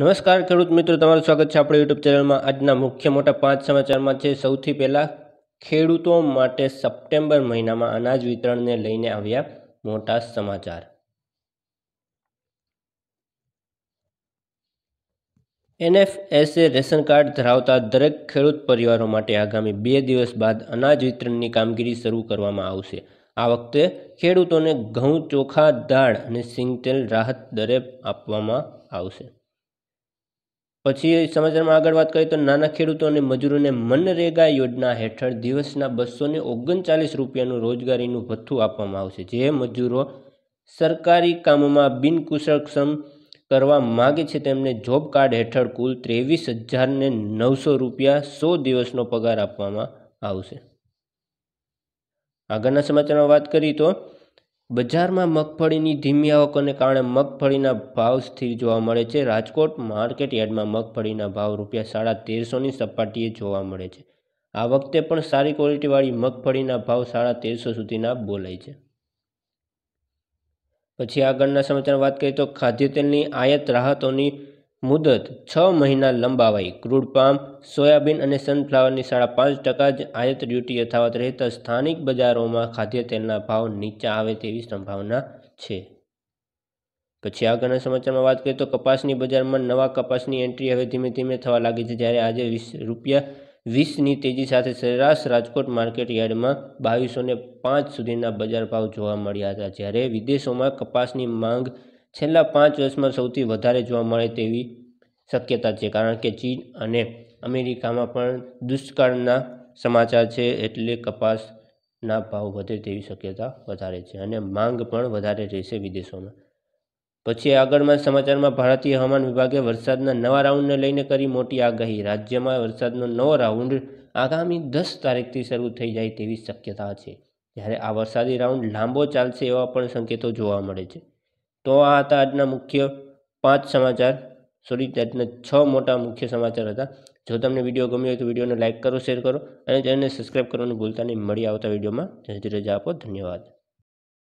નમસ્કાર ખેડૂત મિત્રો તમારું સ્વાગત છે આપણા યુટ્યુબ ચેનલમાં આજના મુખ્ય મોટા પાંચ સમાચારમાં છે સૌથી પહેલાં ખેડૂતો માટે સપ્ટેમ્બર મહિનામાં અનાજ વિતરણને લઈને આવ્યા મોટા સમાચાર એનએફએસએ રેશન કાર્ડ ધરાવતા દરેક ખેડૂત પરિવારો માટે આગામી બે દિવસ બાદ અનાજ વિતરણની કામગીરી શરૂ કરવામાં આવશે આ વખતે ખેડૂતોને ઘઉં ચોખા દાળ અને સિંગતેલ રાહત દરે આપવામાં આવશે પછી સમાચારમાં આગળ વાત કરીએ તો નાના ખેડૂતો અને મજૂરોને મનરેગા યોજના હેઠળ દિવસના બસો ને ઓગણચાલીસ રૂપિયાનું રોજગારીનું ભથ્થું આપવામાં આવશે જે મજૂરો સરકારી કામમાં બિનકુશળક્ષમ કરવા માગે છે તેમને જોબ કાર્ડ હેઠળ કુલ ત્રેવીસ હજારને નવસો રૂપિયા સો દિવસનો પગાર આપવામાં આવશે આગળના સમાચારમાં વાત કરીએ તો બજારમાં મગફળીની ધીમી આવકને કારણે મગફળીના ભાવ સ્થિર જોવા મળે છે રાજકોટ માર્કેટ યાર્ડમાં મગફળીના ભાવ રૂપિયા સાડા તેરસોની સપાટીએ જોવા મળે છે આ વખતે પણ સારી ક્વોલિટીવાળી મગફળીના ભાવ સાડા તેરસો સુધીના બોલાય છે પછી આગળના સમાચાર વાત કરીએ તો ખાદ્ય તેલની આયાત રાહતોની મુદત છ મહિના લંબાવાઈ ક્રૂડ પામ સોયાબીન અને સનફ્લાવરની સાડા પાંચ ટકા જ આયાત ડ્યુટી યથાવત રહેતા સ્થાનિક બજારોમાં ખાદ્ય તેલના ભાવ નીચા આવે તેવી સંભાવના છે પછી આગળના સમાચારમાં વાત કરીએ તો કપાસની બજારમાં નવા કપાસની એન્ટ્રી હવે ધીમે ધીમે થવા લાગી છે જ્યારે આજે વીસ રૂપિયા વીસની તેજી સાથે સરેરાશ રાજકોટ માર્કેટ યાર્ડમાં બાવીસો પાંચ સુધીના બજાર ભાવ જોવા મળ્યા હતા જ્યારે વિદેશોમાં કપાસની માંગ છેલ્લા પાંચ વર્ષમાં સૌથી વધારે જોવા મળે તેવી શક્યતા છે કારણ કે ચીન અને અમેરિકામાં પણ દુષ્કાળના સમાચાર છે એટલે કપાસના ભાવ વધે તેવી શક્યતા વધારે છે અને માંગ પણ વધારે રહેશે વિદેશોમાં પછી આગળમાં સમાચારમાં ભારતીય હવામાન વિભાગે વરસાદના નવા રાઉન્ડને લઈને કરી મોટી આગાહી રાજ્યમાં વરસાદનો નવો રાઉન્ડ આગામી દસ તારીખથી શરૂ થઈ જાય તેવી શક્યતા છે જ્યારે આ વરસાદી રાઉન્ડ લાંબો ચાલશે એવા પણ સંકેતો જોવા મળે છે તો આ હતા આજના મુખ્ય પાંચ સમાચાર સોરી આજના છ મોટા મુખ્ય સમાચાર હતા જો તમને વિડીયો ગમ્યો હોય તો વિડીયોને લાઇક કરો શેર કરો અને ચેનલને સબસ્ક્રાઈબ કરવાનું ભૂલતા નહીં મળી આવતા વિડીયોમાં જય રજા આપો ધન્યવાદ